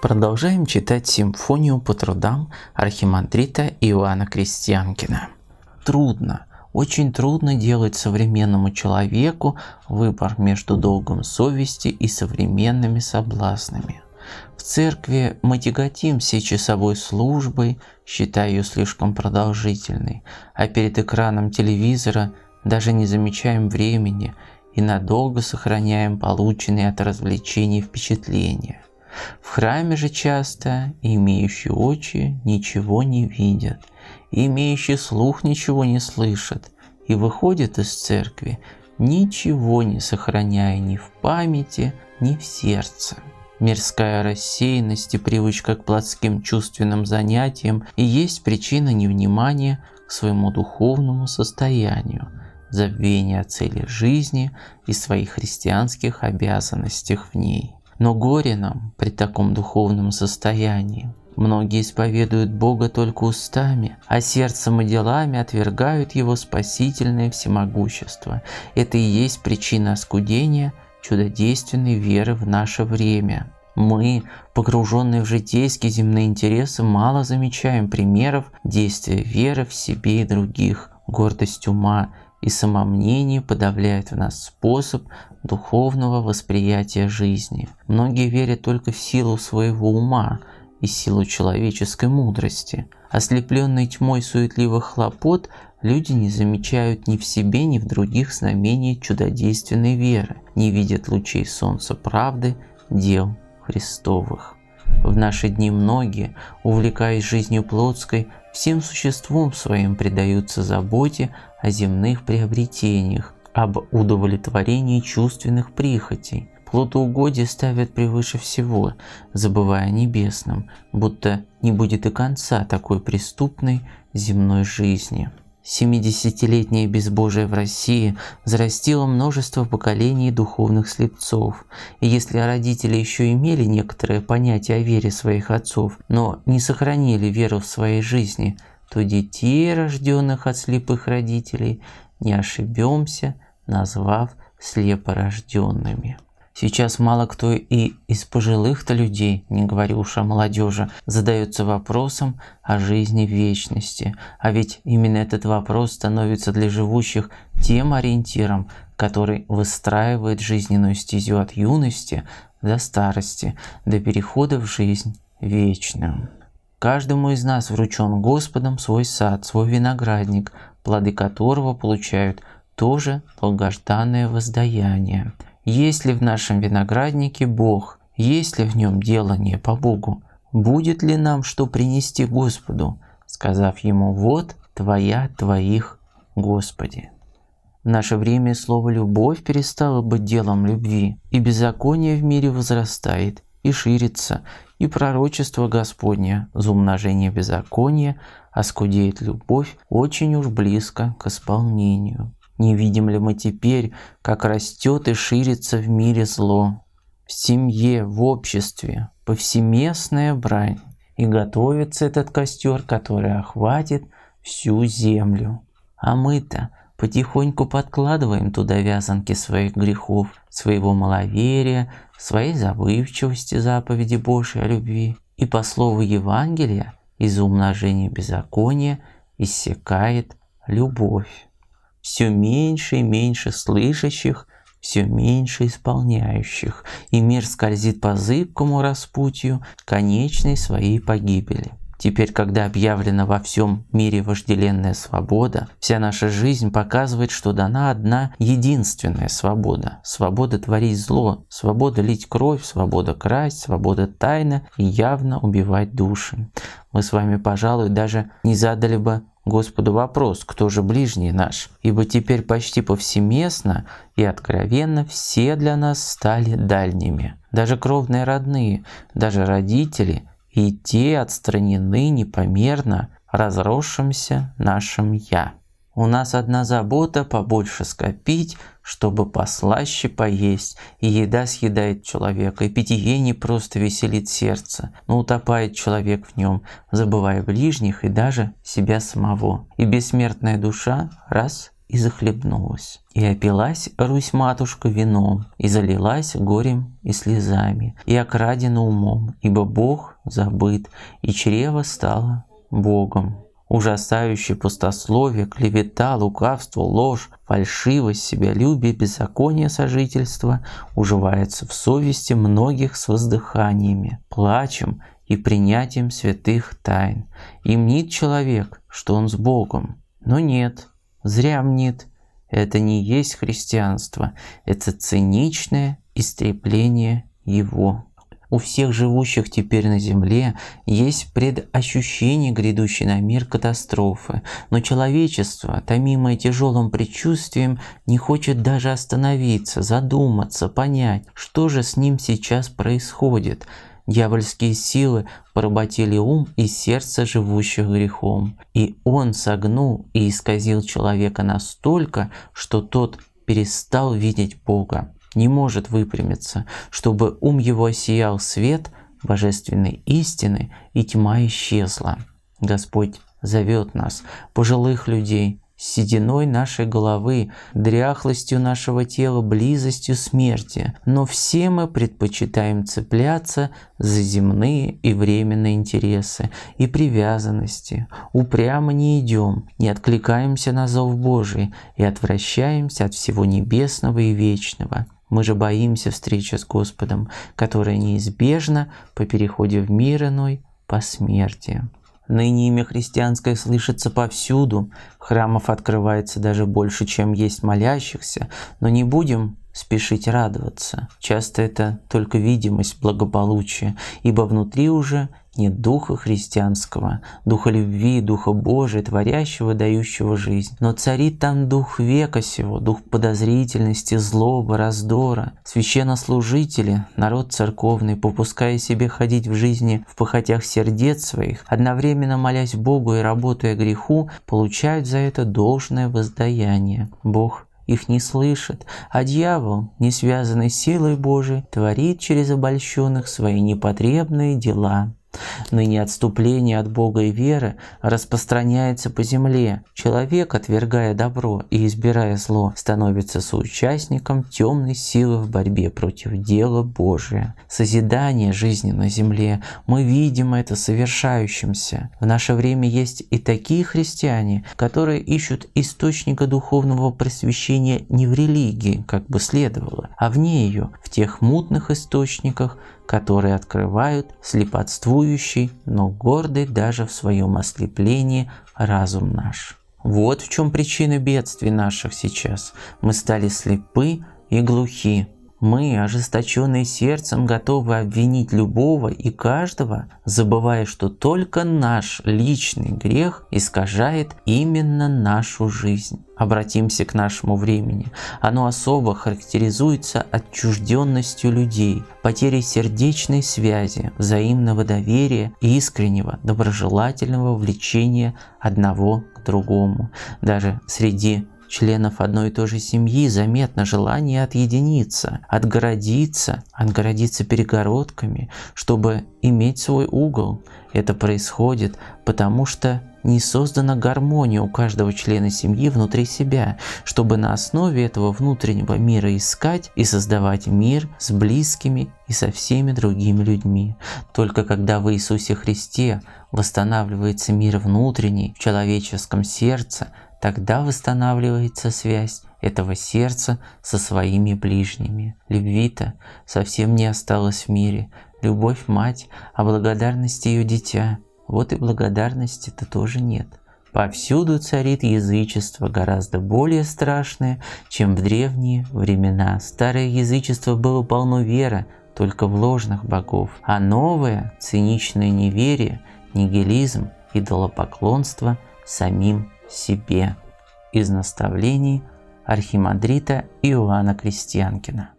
Продолжаем читать симфонию по трудам архимандрита Иоанна Крестьянкина. Трудно, очень трудно делать современному человеку выбор между долгом совести и современными соблазнами. В церкви мы тяготимся часовой службой, считая ее слишком продолжительной, а перед экраном телевизора даже не замечаем времени и надолго сохраняем полученные от развлечений впечатления – в храме же часто имеющие очи ничего не видят, имеющие слух ничего не слышат, и выходят из церкви, ничего не сохраняя ни в памяти, ни в сердце. Мирская рассеянность и привычка к плотским чувственным занятиям и есть причина невнимания к своему духовному состоянию, забвения о цели жизни и своих христианских обязанностях в ней. Но горе нам при таком духовном состоянии. Многие исповедуют Бога только устами, а сердцем и делами отвергают Его спасительное всемогущество. Это и есть причина оскудения чудодейственной веры в наше время. Мы, погруженные в житейские земные интересы, мало замечаем примеров действия веры в себе и других, гордость ума, и самомнение подавляет в нас способ духовного восприятия жизни. Многие верят только в силу своего ума и силу человеческой мудрости. Ослепленные тьмой суетливых хлопот, люди не замечают ни в себе, ни в других знамений чудодейственной веры, не видят лучей солнца правды, дел Христовых. В наши дни многие, увлекаясь жизнью плотской, всем существом своим предаются заботе о земных приобретениях, об удовлетворении чувственных прихотей. Плотоугодие ставят превыше всего, забывая о небесном, будто не будет и конца такой преступной земной жизни. Семидесятилетнее безбожие в России взрастило множество поколений духовных слепцов, и если родители еще имели некоторое понятие о вере своих отцов, но не сохранили веру в своей жизни, то детей, рожденных от слепых родителей, не ошибемся, назвав слепорожденными. Сейчас мало кто и из пожилых-то людей, не говорю уж о молодежи, задается вопросом о жизни вечности. А ведь именно этот вопрос становится для живущих тем ориентиром, который выстраивает жизненную стезю от юности до старости, до перехода в жизнь вечную. Каждому из нас вручен Господом свой сад, свой виноградник, плоды которого получают тоже долгожданное воздаяние – есть ли в нашем винограднике Бог, есть ли в нем делание по Богу, будет ли нам что принести Господу, сказав ему, вот твоя твоих, Господи. В наше время слово «любовь» перестало быть делом любви, и беззаконие в мире возрастает и ширится, и пророчество Господне за умножение беззакония оскудеет любовь очень уж близко к исполнению. Не видим ли мы теперь, как растет и ширится в мире зло? В семье, в обществе, повсеместная брань. И готовится этот костер, который охватит всю землю. А мы-то потихоньку подкладываем туда вязанки своих грехов, своего маловерия, своей забывчивости заповеди Божьей о любви. И по слову Евангелия из умножения беззакония иссякает любовь все меньше и меньше слышащих, все меньше исполняющих, и мир скользит по зыбкому распутью конечной своей погибели. Теперь, когда объявлена во всем мире вожделенная свобода, вся наша жизнь показывает, что дана одна единственная свобода. Свобода творить зло, свобода лить кровь, свобода красть, свобода тайно и явно убивать души. Мы с вами, пожалуй, даже не задали бы Господу вопрос, кто же ближний наш? Ибо теперь почти повсеместно и откровенно все для нас стали дальними. Даже кровные родные, даже родители, и те отстранены непомерно разросшимся нашим «я». У нас одна забота побольше скопить, чтобы послаще поесть. И еда съедает человека, и питье не просто веселит сердце, но утопает человек в нем, забывая ближних и даже себя самого. И бессмертная душа раз и захлебнулась. И опилась Русь-матушка вином, и залилась горем и слезами, и окрадена умом, ибо Бог забыт, и чрево стало Богом. Ужасающее пустословие, клевета, лукавство, ложь, фальшивость, себялюбие, беззаконие сожительства уживается в совести многих с воздыханиями, плачем и принятием святых тайн. И мнит человек, что он с Богом. Но нет, зря мнит. Это не есть христианство, это циничное истребление его. У всех живущих теперь на Земле есть предощущение грядущей на мир катастрофы, но человечество, томимое тяжелым предчувствием, не хочет даже остановиться, задуматься, понять, что же с ним сейчас происходит. Дьявольские силы поработили ум и сердце живущих грехом, и он согнул и исказил человека настолько, что тот перестал видеть Бога не может выпрямиться, чтобы ум его осиял свет божественной истины, и тьма исчезла. Господь зовет нас, пожилых людей, сединой нашей головы, дряхлостью нашего тела, близостью смерти. Но все мы предпочитаем цепляться за земные и временные интересы и привязанности. Упрямо не идем, не откликаемся на зов Божий и отвращаемся от всего небесного и вечного. Мы же боимся встречи с Господом, которая неизбежна по переходе в мир иной по смерти. Ныне имя христианское слышится повсюду, храмов открывается даже больше, чем есть молящихся, но не будем спешить радоваться. Часто это только видимость благополучия, ибо внутри уже нет духа христианского, духа любви, духа Божия, творящего, дающего жизнь. Но царит там дух века сего, дух подозрительности, злобы, раздора. Священнослужители, народ церковный, попуская себе ходить в жизни в похотях сердец своих, одновременно молясь Богу и работая греху, получают за это должное воздаяние. Бог их не слышит, а дьявол, не связанный силой Божией, творит через обольщенных свои непотребные дела. Ныне отступление от Бога и веры распространяется по земле. Человек, отвергая добро и избирая зло, становится соучастником темной силы в борьбе против дела Божия. Созидание жизни на земле, мы видим это совершающимся. В наше время есть и такие христиане, которые ищут источника духовного просвещения не в религии, как бы следовало, а вне ее, в тех мутных источниках, которые открывают слепотствующий, но гордый даже в своем ослеплении разум наш. Вот в чем причина бедствий наших сейчас. Мы стали слепы и глухи мы, ожесточенные сердцем, готовы обвинить любого и каждого, забывая, что только наш личный грех искажает именно нашу жизнь. Обратимся к нашему времени. Оно особо характеризуется отчужденностью людей, потерей сердечной связи, взаимного доверия и искреннего доброжелательного влечения одного к другому, даже среди членов одной и той же семьи заметно желание отъединиться, отгородиться, отгородиться перегородками, чтобы иметь свой угол. Это происходит, потому что не создана гармония у каждого члена семьи внутри себя, чтобы на основе этого внутреннего мира искать и создавать мир с близкими и со всеми другими людьми. Только когда в Иисусе Христе восстанавливается мир внутренний в человеческом сердце, Тогда восстанавливается связь этого сердца со своими ближними. Любви-то совсем не осталось в мире. Любовь – мать, а благодарность – ее дитя. Вот и благодарности-то тоже нет. Повсюду царит язычество, гораздо более страшное, чем в древние времена. Старое язычество было полно веры, только в ложных богов, а новое – циничное неверие, нигилизм, идолопоклонство самим себе из наставлений архимандрита Иоанна Крестьянкина.